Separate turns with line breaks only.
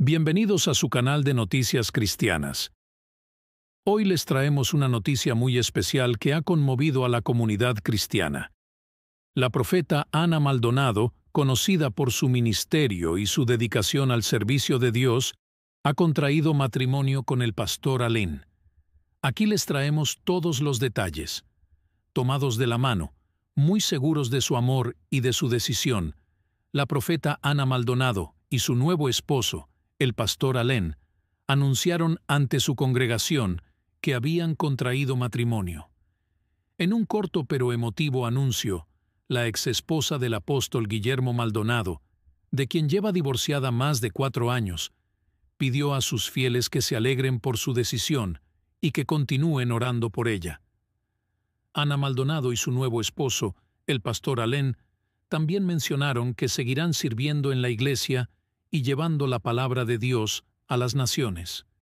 Bienvenidos a su canal de noticias cristianas. Hoy les traemos una noticia muy especial que ha conmovido a la comunidad cristiana. La profeta Ana Maldonado, conocida por su ministerio y su dedicación al servicio de Dios, ha contraído matrimonio con el pastor Alén. Aquí les traemos todos los detalles. Tomados de la mano, muy seguros de su amor y de su decisión, la profeta Ana Maldonado y su nuevo esposo, el pastor Alén, anunciaron ante su congregación que habían contraído matrimonio. En un corto pero emotivo anuncio, la exesposa del apóstol Guillermo Maldonado, de quien lleva divorciada más de cuatro años, pidió a sus fieles que se alegren por su decisión y que continúen orando por ella. Ana Maldonado y su nuevo esposo, el pastor Alén, también mencionaron que seguirán sirviendo en la iglesia y llevando la palabra de Dios a las naciones.